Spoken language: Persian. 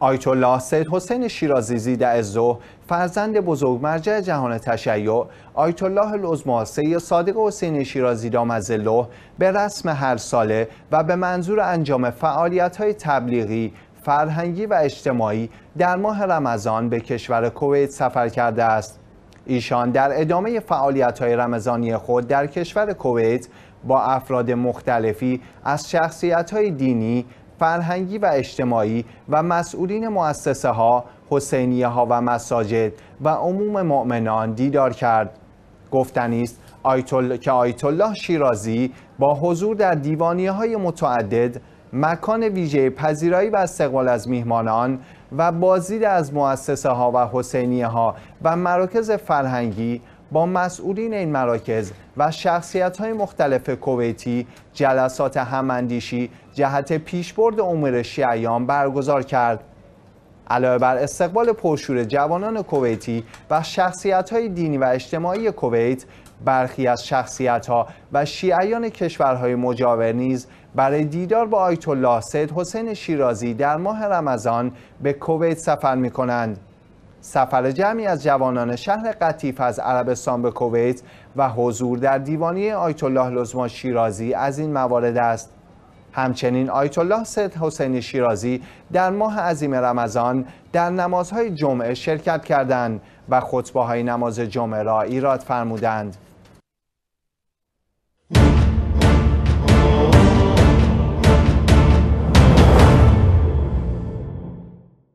آیت الله سید حسین شیرازی زیده ازو فرزند بزرگ مرجع جهان تشیع آیت الله العظما صادق حسین شیرازی دامزلوه به رسم هر ساله و به منظور انجام فعالیت های تبلیغی فرهنگی و اجتماعی در ماه رمضان به کشور کویت سفر کرده است ایشان در ادامه فعالیت های رمضانی خود در کشور کویت با افراد مختلفی از شخصیت های دینی فرهنگی و اجتماعی و مسئولین مؤسسه ها، حسینیه ها و مساجد و عموم مؤمنان دیدار کرد. گفتنی است آیتول... که آیت الله شیرازی با حضور در دیوانیه های متعدد مکان ویژه پذیرایی و استقبال از میهمانان و بازدید از مؤسسه ها و حسینیه ها و مراکز فرهنگی با مسئولین این مراکز و شخصیت های مختلف کویتی جلسات هماندیشی جهت پیشبرد امور شیعیان برگزار کرد علاوه بر استقبال پرشور جوانان کویتی و شخصیت های دینی و اجتماعی کویت برخی از شخصیت ها و شیعیان کشورهای مجاور نیز برای دیدار با آیت الله سید حسین شیرازی در ماه رمضان به کویت سفر می کنند. سفر جمعی از جوانان شهر قطیف از عربستان به کویت و حضور در دیوانی آیت الله لزما شیرازی از این موارد است همچنین آیت الله سید حسین شیرازی در ماه عظیم رمضان در نمازهای جمعه شرکت کردند و خطبه های نماز جمعه را ایراد فرمودند